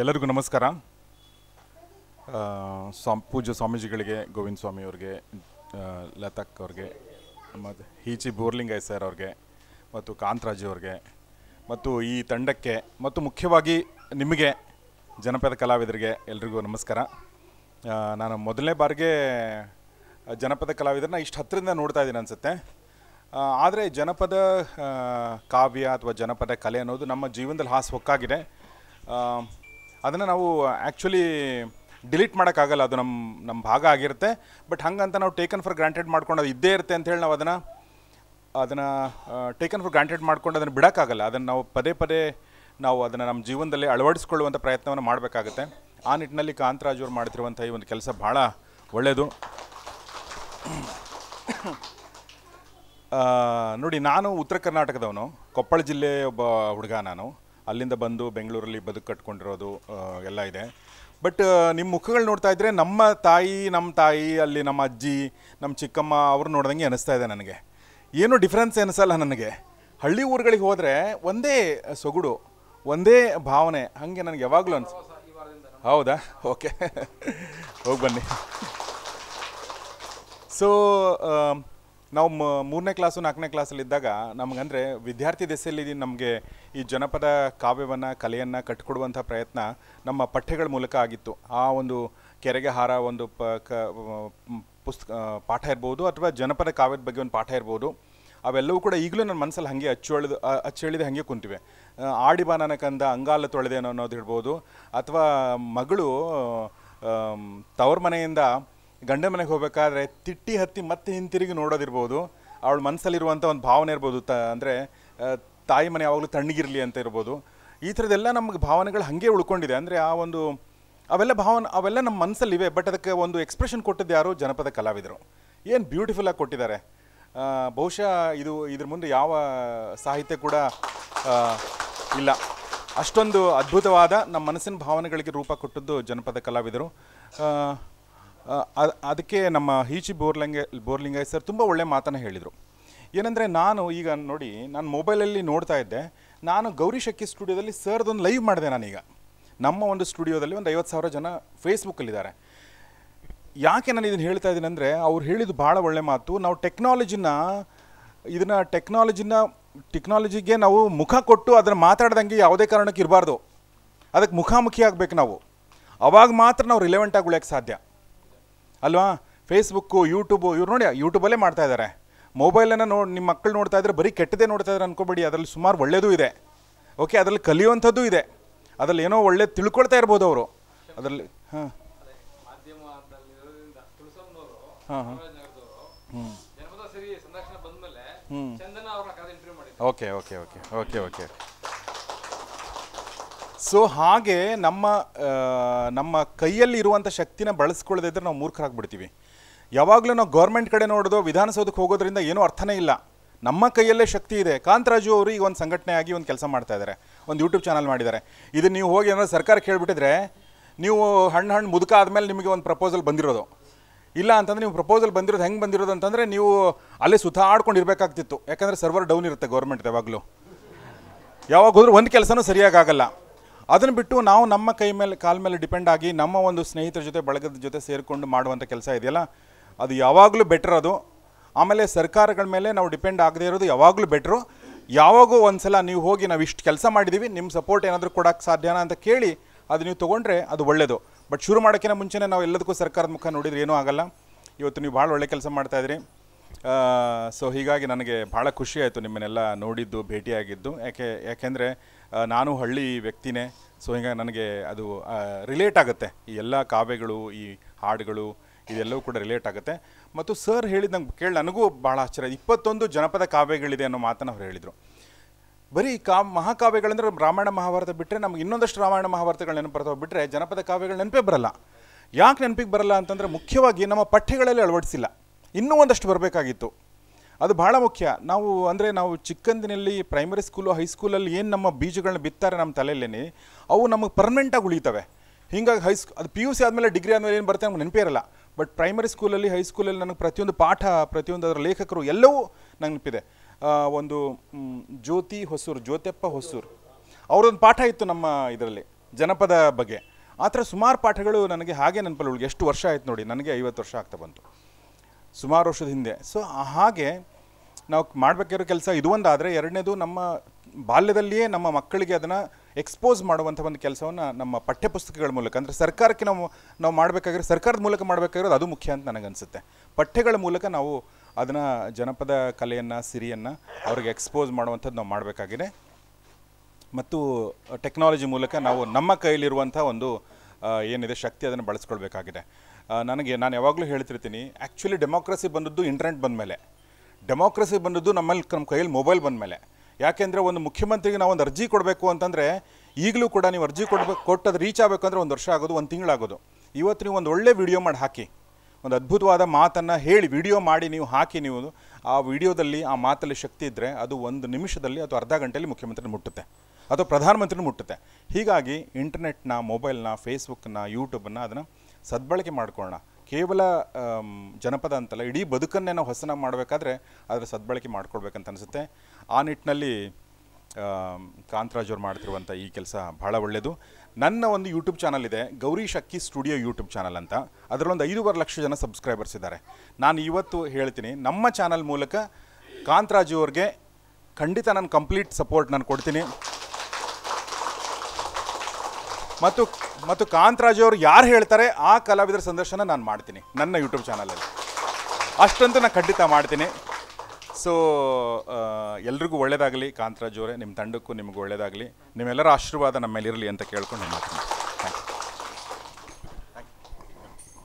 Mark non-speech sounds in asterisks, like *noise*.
ಎಲ್ಲರಿಗೂ ನಮಸ್ಕಾರ ಸ್ವಾಮ್ ಪೂಜ್ಯ ಸ್ವಾಮೀಜಿಗಳಿಗೆ ಗೋವಿಂದ ಸ್ವಾಮಿ ಅವ್ರಿಗೆ ಲತಕ್ ಅವ್ರಿಗೆ ಮತ್ತು ಹೀಚಿ ಬೋರ್ಲಿಂಗೈ ಸರ್ ಅವ್ರಿಗೆ ಮತ್ತು ಕಾಂತರಾಜು ಅವ್ರಿಗೆ ಮತ್ತು ಈ ತಂಡಕ್ಕೆ ಮತ್ತು ಮುಖ್ಯವಾಗಿ ನಿಮಗೆ ಜನಪದ ಕಲಾವಿದರಿಗೆ ಎಲ್ರಿಗೂ ನಮಸ್ಕಾರ ನಾನು ಮೊದಲನೇ ಬಾರಿಗೆ ಜನಪದ ಕಲಾವಿದರನ್ನ ಇಷ್ಟು ಹತ್ತಿರದಿಂದ ನೋಡ್ತಾ ಇದ್ದೀನಿ ಅನಿಸುತ್ತೆ ಆದರೆ ಜನಪದ ಕಾವ್ಯ ಅಥವಾ ಜನಪದ ಕಲೆ ಅನ್ನೋದು ನಮ್ಮ ಜೀವನದಲ್ಲಿ ಹಾಸು ಹೊಕ್ಕಾಗಿದೆ ಅದನ್ನು ನಾವು ಆ್ಯಕ್ಚುಲಿ ಡಿಲೀಟ್ ಮಾಡೋಕ್ಕಾಗಲ್ಲ ಅದು ನಮ್ಮ ನಮ್ಮ ಭಾಗ ಆಗಿರುತ್ತೆ ಬಟ್ ಹಂಗಂತ ನಾವು ಟೇಕನ್ ಫಾರ್ ಗ್ರಾಂಟೆಡ್ ಮಾಡ್ಕೊಂಡು ಅದು ಇದ್ದೇ ಇರುತ್ತೆ ಅಂತೇಳಿ ನಾವು ಅದನ್ನು ಅದನ್ನು ಟೇಕನ್ ಫಾರ್ ಗ್ರಾಂಟೆಡ್ ಮಾಡ್ಕೊಂಡು ಅದನ್ನು ಬಿಡೋಕ್ಕಾಗಲ್ಲ ಅದನ್ನು ನಾವು ಪದೇ ಪದೇ ನಾವು ಅದನ್ನು ನಮ್ಮ ಜೀವನದಲ್ಲಿ ಅಳವಡಿಸ್ಕೊಳ್ಳುವಂಥ ಪ್ರಯತ್ನವನ್ನು ಮಾಡಬೇಕಾಗುತ್ತೆ ಆ ನಿಟ್ಟಿನಲ್ಲಿ ಕಾಂತರಾಜ್ ಅವರು ಮಾಡ್ತಿರುವಂಥ ಈ ಒಂದು ಕೆಲಸ ಭಾಳ ಒಳ್ಳೆಯದು ನೋಡಿ ನಾನು ಉತ್ತರ ಕರ್ನಾಟಕದವನು ಕೊಪ್ಪಳ ಜಿಲ್ಲೆ ಒಬ್ಬ ಹುಡುಗ ನಾನು ಅಲ್ಲಿಂದ ಬಂದು ಬೆಂಗಳೂರಲ್ಲಿ ಬದುಕು ಕಟ್ಕೊಂಡಿರೋದು ಎಲ್ಲ ಇದೆ ಬಟ್ ನಿಮ್ಮ ಮುಖಗಳು ನೋಡ್ತಾ ಇದ್ರೆ ನಮ್ಮ ತಾಯಿ ನಮ್ಮ ತಾಯಿ ಅಲ್ಲಿ ನಮ್ಮ ಅಜ್ಜಿ ನಮ್ಮ ಚಿಕ್ಕಮ್ಮ ಅವ್ರು ನೋಡ್ದಂಗೆ ಅನಿಸ್ತಾ ಇದೆ ನನಗೆ ಏನು ಡಿಫ್ರೆನ್ಸ್ ಅನಿಸಲ್ಲ ನನಗೆ ಹಳ್ಳಿ ಊರುಗಳಿಗೆ ಹೋದರೆ ಒಂದೇ ಸೊಗುಡು ಒಂದೇ ಭಾವನೆ ಹಾಗೆ ನನಗೆ ಯಾವಾಗಲೂ ಅನ್ಸ ಹೌದಾ ಓಕೆ *laughs* ಹೋಗಿ ಬನ್ನಿ ಸೊ ನಾವು ಮ ಮೂರನೇ ಕ್ಲಾಸು ನಾಲ್ಕನೇ ಕ್ಲಾಸಲ್ಲಿದ್ದಾಗ ನಮಗಂದರೆ ವಿದ್ಯಾರ್ಥಿ ದೆಸೆಯಲ್ಲಿ ನಮಗೆ ಈ ಜನಪದ ಕಾವ್ಯವನ್ನು ಕಲೆಯನ್ನು ಕಟ್ಟಿಕೊಡುವಂಥ ಪ್ರಯತ್ನ ನಮ್ಮ ಪಠ್ಯಗಳ ಮೂಲಕ ಆಗಿತ್ತು ಆ ಒಂದು ಕೆರೆಗೆ ಹಾರ ಒಂದು ಪ ಕ ಪುಸ್ತಕ ಪಾಠ ಇರ್ಬೋದು ಅಥವಾ ಜನಪದ ಕಾವ್ಯದ ಬಗ್ಗೆ ಒಂದು ಪಾಠ ಇರ್ಬೋದು ಅವೆಲ್ಲವೂ ಕೂಡ ಈಗಲೂ ನನ್ನ ಮನಸ್ಸಲ್ಲಿ ಹಾಗೆ ಅಚ್ಚು ಎಳೆದು ಹಾಗೆ ಕುಂತಿವೆ ಆಡಿ ಬಾನನ ಕಂದ ಅಂಗಾಲ ತೊಳೆದೇನೋ ಅನ್ನೋದು ಇರ್ಬೋದು ಅಥವಾ ಮಗಳು ತವ್ರ ಮನೆಯಿಂದ ಗಂಡ ಮನೆಗೆ ಹೋಗ್ಬೇಕಾದ್ರೆ ತಿಟ್ಟಿ ಹತ್ತಿ ಮತ್ತೆ ಹಿಂತಿರುಗಿ ನೋಡೋದಿರ್ಬೋದು ಅವಳ ಮನಸ್ಸಲ್ಲಿರುವಂಥ ಒಂದು ಭಾವನೆ ಇರ್ಬೋದು ತ ಅಂದರೆ ತಾಯಿ ಮನೆ ಯಾವಾಗಲೂ ತಣ್ಣಗಿರಲಿ ಅಂತ ಇರ್ಬೋದು ಈ ಥರದ್ದೆಲ್ಲ ನಮಗೆ ಭಾವನೆಗಳು ಹಾಗೆ ಉಳ್ಕೊಂಡಿದೆ ಅಂದರೆ ಆ ಒಂದು ಅವೆಲ್ಲ ಭಾವನೆ ಅವೆಲ್ಲ ನಮ್ಮ ಮನಸ್ಸಲ್ಲಿವೆ ಬಟ್ ಅದಕ್ಕೆ ಒಂದು ಎಕ್ಸ್ಪ್ರೆಷನ್ ಕೊಟ್ಟಿದ್ದು ಯಾರು ಜನಪದ ಕಲಾವಿದರು ಏನು ಬ್ಯೂಟಿಫುಲ್ಲಾಗಿ ಕೊಟ್ಟಿದ್ದಾರೆ ಬಹುಶಃ ಇದು ಇದ್ರ ಮುಂದೆ ಯಾವ ಸಾಹಿತ್ಯ ಕೂಡ ಇಲ್ಲ ಅಷ್ಟೊಂದು ಅದ್ಭುತವಾದ ನಮ್ಮ ಮನಸ್ಸಿನ ಭಾವನೆಗಳಿಗೆ ರೂಪ ಕೊಟ್ಟದ್ದು ಜನಪದ ಕಲಾವಿದರು ಅದಕ್ಕೆ ನಮ್ಮ ಹೀಚಿ ಬೋರ್ಲಿಂಗ ಬೋರ್ಲಿಂಗಾಯ್ ಸರ್ ತುಂಬ ಒಳ್ಳೆ ಮಾತನ್ನು ಹೇಳಿದರು ಏನಂದರೆ ನಾನು ಈಗ ನೋಡಿ ನಾನು ಮೊಬೈಲಲ್ಲಿ ನೋಡ್ತಾ ಇದ್ದೆ ನಾನು ಗೌರಿ ಶಕ್ಕಿ ಸ್ಟುಡಿಯೋದಲ್ಲಿ ಸರ್ದೊಂದು ಲೈವ್ ಮಾಡಿದೆ ನಾನೀಗ ನಮ್ಮ ಒಂದು ಸ್ಟುಡಿಯೋದಲ್ಲಿ ಒಂದು ಐವತ್ತು ಸಾವಿರ ಜನ ಫೇಸ್ಬುಕ್ಕಲ್ಲಿದ್ದಾರೆ ಯಾಕೆ ನಾನು ಇದನ್ನು ಹೇಳ್ತಾ ಇದ್ದೀನಿ ಅಂದರೆ ಅವ್ರು ಹೇಳಿದ್ದು ಭಾಳ ಒಳ್ಳೆ ಮಾತು ನಾವು ಟೆಕ್ನಾಲಜಿನ ಇದನ್ನು ಟೆಕ್ನಾಲಜಿನ ಟೆಕ್ನಾಲಜಿಗೆ ನಾವು ಮುಖ ಕೊಟ್ಟು ಅದನ್ನು ಮಾತಾಡ್ದಂಗೆ ಯಾವುದೇ ಕಾರಣಕ್ಕೆ ಇರಬಾರ್ದು ಅದಕ್ಕೆ ಮುಖಾಮುಖಿ ಆಗಬೇಕು ನಾವು ಅವಾಗ ಮಾತ್ರ ನಾವು ರಿಲೆವೆಂಟಾಗಿ ಉಳಿಯೋಕ್ಕೆ ಸಾಧ್ಯ ಅಲ್ವಾ ಫೇಸ್ಬುಕ್ಕು ಯೂಟ್ಯೂಬು ಇವ್ರು ನೋಡಿ ಯೂಟ್ಯೂಬಲ್ಲೇ ಮಾಡ್ತಾ ಇದ್ದಾರೆ ಮೊಬೈಲನ್ನು ನೋಡಿ ನಿಮ್ಮ ಮಕ್ಕಳು ನೋಡ್ತಾ ಇದ್ದರೆ ಬರೀ ಕೆಟ್ಟದೇ ನೋಡ್ತಾ ಇದ್ದಾರೆ ಅಂದ್ಕೋಬೇಡಿ ಅದರಲ್ಲಿ ಸುಮಾರು ಒಳ್ಳೆಯದು ಇದೆ ಓಕೆ ಅದರಲ್ಲಿ ಕಲಿಯುವಂಥದ್ದು ಇದೆ ಅದರಲ್ಲಿ ಏನೋ ಒಳ್ಳೆ ತಿಳ್ಕೊಳ್ತಾ ಇರ್ಬೋದು ಅವರು ಅದರಲ್ಲಿ ಹಾಂ ಹಾಂ ಹಾಂ ಹ್ಞೂ ಹ್ಞೂ okay okay okay okay okay so ಹಾಗೆ ನಮ್ಮ ನಮ್ಮ ಕೈಯಲ್ಲಿ ಇರುವಂಥ ಶಕ್ತಿನ ಬಳಸ್ಕೊಳ್ಳದೇ ಇದ್ರೆ ನಾವು ಮೂರ್ಖರಾಗ್ಬಿಡ್ತೀವಿ ಯಾವಾಗಲೂ ನಾವು ಗೌರ್ಮೆಂಟ್ ಕಡೆ ನೋಡೋದು ವಿಧಾನಸೌಧಕ್ಕೆ ಹೋಗೋದ್ರಿಂದ ಏನೂ ಅರ್ಥನೇ ಇಲ್ಲ ನಮ್ಮ ಕೈಯಲ್ಲೇ ಶಕ್ತಿ ಇದೆ ಕಾಂತರಾಜು ಅವರು ಈಗ ಒಂದು ಸಂಘಟನೆ ಆಗಿ ಒಂದು ಕೆಲಸ ಮಾಡ್ತಾ ಇದ್ದಾರೆ ಒಂದು ಯೂಟ್ಯೂಬ್ ಚಾನಲ್ ಮಾಡಿದ್ದಾರೆ ಇದು ನೀವು ಹೋಗಿ ಏನಾದ್ರು ಸರ್ಕಾರ ಕೇಳಿಬಿಟ್ಟಿದ್ರೆ ನೀವು ಹಣ್ಣು ಹಣ್ಣು ಮುದುಕ ಆದಮೇಲೆ ನಿಮಗೆ ಒಂದು ಪ್ರಪೋಸಲ್ ಬಂದಿರೋದು ಇಲ್ಲ ಅಂತಂದರೆ ನೀವು ಪ್ರಪೋಸಲ್ ಬಂದಿರೋದು ಹೆಂಗೆ ಬಂದಿರೋದು ಅಂತಂದರೆ ನೀವು ಅಲ್ಲೇ ಆಡ್ಕೊಂಡು ಇರಬೇಕಾಗ್ತಿತ್ತು ಯಾಕಂದರೆ ಸರ್ವರ್ ಡೌನ್ ಇರುತ್ತೆ ಗೌರ್ಮೆಂಟ್ ಯಾವಾಗಲೂ ಯಾವಾಗ ಹೋದ್ರೂ ಒಂದು ಕೆಲಸನೂ ಸರಿಯಾಗಿ ಆಗಲ್ಲ ಅದನ್ನು ಬಿಟ್ಟು ನಾವು ನಮ್ಮ ಕೈ ಮೇಲೆ ಕಾಲ ಮೇಲೆ ಡಿಪೆಂಡ್ ಆಗಿ ನಮ್ಮ ಒಂದು ಸ್ನೇಹಿತರ ಜೊತೆ ಬಳಗದ ಜೊತೆ ಸೇರಿಕೊಂಡು ಮಾಡುವಂಥ ಕೆಲಸ ಇದೆಯಲ್ಲ ಅದು ಯಾವಾಗಲೂ ಬೆಟ್ರ್ ಅದು ಆಮೇಲೆ ಸರ್ಕಾರಗಳ ಮೇಲೆ ನಾವು ಡಿಪೆಂಡ್ ಆಗದೆ ಇರೋದು ಯಾವಾಗಲೂ ಬೆಟ್ರು ಯಾವಾಗೂ ಒಂದು ಸಲ ನೀವು ಹೋಗಿ ನಾವು ಇಷ್ಟು ಕೆಲಸ ಮಾಡಿದ್ದೀವಿ ನಿಮ್ಮ ಸಪೋರ್ಟ್ ಏನಾದರೂ ಕೊಡೋಕ್ಕೆ ಸಾಧ್ಯನಾ ಅಂತ ಕೇಳಿ ಅದು ನೀವು ತೊಗೊಂಡ್ರೆ ಅದು ಒಳ್ಳೆಯದು ಬಟ್ ಶುರು ಮಾಡೋಕ್ಕಿಂತ ಮುಂಚೆನೇ ನಾವು ಎಲ್ಲದಕ್ಕೂ ಸರ್ಕಾರದ ಮುಖ ನೋಡಿದ್ರೆ ಏನೂ ಆಗಲ್ಲ ಇವತ್ತು ನೀವು ಭಾಳ ಒಳ್ಳೆ ಕೆಲಸ ಮಾಡ್ತಾಯಿದ್ರಿ ಸೊ ಹೀಗಾಗಿ ನನಗೆ ಭಾಳ ಖುಷಿ ಆಯಿತು ನಿಮ್ಮನ್ನೆಲ್ಲ ನೋಡಿದ್ದು ಭೇಟಿಯಾಗಿದ್ದು ಯಾಕೆ ಯಾಕೆಂದರೆ ನಾನು ಹಳ್ಳಿ ವ್ಯಕ್ತಿನೇ ಸೊ ಹಿಂಗೆ ನನಗೆ ಅದು ರಿಲೇಟ್ ಆಗುತ್ತೆ ಈ ಎಲ್ಲ ಕಾವ್ಯಗಳು ಈ ಹಾಡುಗಳು ಇದೆಲ್ಲವೂ ಕೂಡ ರಿಲೇಟ್ ಆಗುತ್ತೆ ಮತ್ತು ಸರ್ ಹೇಳಿದ ನಂಗೆ ಕೇಳಿ ನನಗೂ ಭಾಳ ಆಶ್ಚರ್ಯ ಇಪ್ಪತ್ತೊಂದು ಜನಪದ ಕಾವ್ಯಗಳಿದೆ ಅನ್ನೋ ಮಾತನ್ನು ಅವ್ರು ಹೇಳಿದರು ಬರೀ ಕಾ ಮಹಾಕಾವ್ಯಗಳಂದ್ರೆ ರಾಮಾಯಣ ಮಹಾಭಾರತ ಬಿಟ್ಟರೆ ನಮ್ಗೆ ಇನ್ನೊಂದಷ್ಟು ರಾಮಾಯಣ ಮಹಾಭಾರತಗಳು ನೆನಪು ಬರ್ತಾವೆ ಬಿಟ್ಟರೆ ಜನಪದ ಕಾವ್ಯಗಳು ನೆನಪೇ ಬರಲ್ಲ ಯಾಕೆ ನೆನಪಿಗೆ ಬರಲ್ಲ ಅಂತಂದರೆ ಮುಖ್ಯವಾಗಿ ನಮ್ಮ ಪಠ್ಯಗಳಲ್ಲಿ ಅಳವಡಿಸಿಲ್ಲ ಇನ್ನೂ ಒಂದಷ್ಟು ಬರಬೇಕಾಗಿತ್ತು ಅದು ಬಹಳ ಮುಖ್ಯ ನಾವು ಅಂದರೆ ನಾವು ಚಿಕ್ಕಂದಿನಲ್ಲಿ ಪ್ರೈಮರಿ ಸ್ಕೂಲು ಹೈಸ್ಕೂಲಲ್ಲಿ ಏನು ನಮ್ಮ ಬೀಜಗಳನ್ನ ಬಿತ್ತಾರೆ ನಮ್ಮ ತಲೆಯಲ್ಲೇ ಅವು ನಮಗೆ ಪರ್ಮನೆಂಟಾಗಿ ಉಳಿತವೆ ಹಿಂಗಾಗಿ ಹೈಸ್ ಅದು ಪಿ ಯು ಸಿ ಆದಮೇಲೆ ಡಿಗ್ರಿ ಆದಮೇಲೆ ಏನು ಬರುತ್ತೆ ನಮ್ಗೆ ನೆನಪೇ ಇರಲ್ಲ ಬಟ್ ಪ್ರೈಮರಿ ಸ್ಕೂಲಲ್ಲಿ ಹೈಸ್ಕೂಲಲ್ಲಿ ನನಗೆ ಪ್ರತಿಯೊಂದು ಪಾಠ ಪ್ರತಿಯೊಂದು ಅದರ ಲೇಖಕರು ಎಲ್ಲವೂ ನಂಗೆ ನೆನಪಿದೆ ಒಂದು ಜ್ಯೋತಿ ಹೊಸೂರು ಜ್ಯೋತಿಯಪ್ಪ ಹೊಸೂರು ಅವರೊಂದು ಪಾಠ ಇತ್ತು ನಮ್ಮ ಇದರಲ್ಲಿ ಜನಪದ ಬಗ್ಗೆ ಆ ಥರ ಸುಮಾರು ಪಾಠಗಳು ನನಗೆ ಹಾಗೆ ನೆನಪಲ್ಲಿ ಉಳಿಗೆ ಎಷ್ಟು ವರ್ಷ ಆಯ್ತು ನೋಡಿ ನನಗೆ ಐವತ್ತು ವರ್ಷ ಆಗ್ತಾ ಬಂತು ಸುಮಾರು ವರ್ಷದ ಹಿಂದೆ ಸೊ ಹಾಗೆ ನಾವು ಮಾಡಬೇಕಿರೋ ಕೆಲಸ ಇದು ಒಂದು ಆದರೆ ಎರಡನೇದು ನಮ್ಮ ಬಾಲ್ಯದಲ್ಲಿಯೇ ನಮ್ಮ ಮಕ್ಕಳಿಗೆ ಅದನ್ನು ಎಕ್ಸ್ಪೋಸ್ ಮಾಡುವಂಥ ಒಂದು ಕೆಲಸವನ್ನು ನಮ್ಮ ಪಠ್ಯಪುಸ್ತಕಗಳ ಮೂಲಕ ಅಂದರೆ ಸರ್ಕಾರಕ್ಕೆ ನಾವು ನಾವು ಮಾಡಬೇಕಾಗಿರೋ ಸರ್ಕಾರದ ಮೂಲಕ ಮಾಡಬೇಕಾಗಿರೋದು ಅದು ಮುಖ್ಯ ಅಂತ ನನಗನ್ಸುತ್ತೆ ಪಠ್ಯಗಳ ಮೂಲಕ ನಾವು ಅದನ್ನು ಜನಪದ ಕಲೆಯನ್ನು ಸಿರಿಯನ್ನು ಅವ್ರಿಗೆ ಎಕ್ಸ್ಪೋಸ್ ಮಾಡುವಂಥದ್ದು ನಾವು ಮಾಡಬೇಕಾಗಿದೆ ಮತ್ತು ಟೆಕ್ನಾಲಜಿ ಮೂಲಕ ನಾವು ನಮ್ಮ ಕೈಯಲ್ಲಿರುವಂಥ ಒಂದು ಏನಿದೆ ಶಕ್ತಿ ಅದನ್ನು ಬಳಸ್ಕೊಳ್ಬೇಕಾಗಿದೆ ನನಗೆ ನಾನು ಯಾವಾಗಲೂ ಹೇಳ್ತಿರ್ತೀನಿ ಆ್ಯಕ್ಚುಲಿ ಡೆಮೋಕ್ರಸಿ ಬಂದದ್ದು ಇಂಟರ್ನೆಟ್ ಬಂದ ಮೇಲೆ ಡೆಮೋಕ್ರಸಿ ಬಂದದ್ದು ನಮ್ಮಲ್ಲಿ ನಮ್ಮ ಕೈಯಲ್ಲಿ ಮೊಬೈಲ್ ಬಂದ ಮೇಲೆ ಯಾಕೆಂದರೆ ಒಂದು ಮುಖ್ಯಮಂತ್ರಿಗೆ ನಾವು ಒಂದು ಅರ್ಜಿ ಕೊಡಬೇಕು ಅಂತಂದರೆ ಈಗಲೂ ಕೂಡ ನೀವು ಅರ್ಜಿ ಕೊಡಬೇಕು ಕೊಟ್ಟದ್ದು ರೀಚ್ ಆಗಬೇಕಂದ್ರೆ ಒಂದು ವರ್ಷ ಆಗೋದು ಒಂದು ತಿಂಗಳಾಗೋದು ಇವತ್ತು ನೀವು ಒಂದು ಒಳ್ಳೆ ವಿಡಿಯೋ ಮಾಡಿ ಹಾಕಿ ಒಂದು ಅದ್ಭುತವಾದ ಮಾತನ್ನು ಹೇಳಿ ವಿಡಿಯೋ ಮಾಡಿ ನೀವು ಹಾಕಿ ನೀವು ಆ ವಿಡಿಯೋದಲ್ಲಿ ಆ ಮಾತಲ್ಲಿ ಶಕ್ತಿ ಇದ್ದರೆ ಅದು ಒಂದು ನಿಮಿಷದಲ್ಲಿ ಅಥವಾ ಅರ್ಧ ಗಂಟೆಯಲ್ಲಿ ಮುಖ್ಯಮಂತ್ರಿ ಮುಟ್ಟುತ್ತೆ ಅಥವಾ ಪ್ರಧಾನಮಂತ್ರಿನೂ ಮುಟ್ಟುತ್ತೆ ಹೀಗಾಗಿ ಇಂಟರ್ನೆಟ್ನ ಮೊಬೈಲ್ನ ಫೇಸ್ಬುಕ್ನ ಯೂಟ್ಯೂಬನ್ನ ಅದನ್ನು ಸದ್ಬಳಕೆ ಮಾಡ್ಕೊಳ್ಳೋಣ ಕೇವಲ ಜನಪದ ಅಂತಲ್ಲ ಇಡೀ ಬದುಕನ್ನೇ ನಾವು ಹೊಸನ ಮಾಡಬೇಕಾದ್ರೆ ಅದರ ಸದ್ಬಳಕೆ ಮಾಡ್ಕೊಳ್ಬೇಕಂತ ಅನಿಸುತ್ತೆ ಆ ನಿಟ್ಟಿನಲ್ಲಿ ಕಾಂತರಾಜ್ ಅವ್ರು ಮಾಡ್ತಿರುವಂಥ ಈ ಕೆಲಸ ಭಾಳ ಒಳ್ಳೆಯದು ನನ್ನ ಒಂದು ಯೂಟ್ಯೂಬ್ ಚಾನಲ್ ಇದೆ ಗೌರಿ ಶಕ್ಕಿ ಸ್ಟುಡಿಯೋ ಯೂಟ್ಯೂಬ್ ಚಾನಲ್ ಅಂತ ಅದರಲ್ಲೊಂದು ಐದೂವರೆ ಲಕ್ಷ ಜನ ಸಬ್ಸ್ಕ್ರೈಬರ್ಸ್ ಇದ್ದಾರೆ ನಾನು ಇವತ್ತು ಹೇಳ್ತೀನಿ ನಮ್ಮ ಚಾನಲ್ ಮೂಲಕ ಕಾಂತರಾಜು ಅವ್ರಿಗೆ ಖಂಡಿತ ನಾನು ಕಂಪ್ಲೀಟ್ ಸಪೋರ್ಟ್ ನಾನು ಕೊಡ್ತೀನಿ ಮತ್ತು ಮತ್ತು ಕಾಂತರಾಜ್ ಅವರು ಯಾರು ಹೇಳ್ತಾರೆ ಆ ಕಲಾವಿದರ ಸಂದರ್ಶನ ನಾನು ಮಾಡ್ತೀನಿ ನನ್ನ ಯೂಟ್ಯೂಬ್ ಚಾನಲಲ್ಲಿ ಅಷ್ಟಂತೂ ನಾನು ಖಂಡಿತ ಮಾಡ್ತೀನಿ ಸೊ ಎಲ್ರಿಗೂ ಒಳ್ಳೆಯದಾಗಲಿ ಕಾಂತರಾಜ್ ಅವರೇ ನಿಮ್ಮ ತಂಡಕ್ಕೂ ನಿಮಗೂ ಒಳ್ಳೆಯದಾಗಲಿ ನಿಮ್ಮೆಲ್ಲರ ಆಶೀರ್ವಾದ ನಮ್ಮ ಮೇಲಿರಲಿ ಅಂತ ಕೇಳ್ಕೊಂಡು ಮಾಡ್ತೀನಿ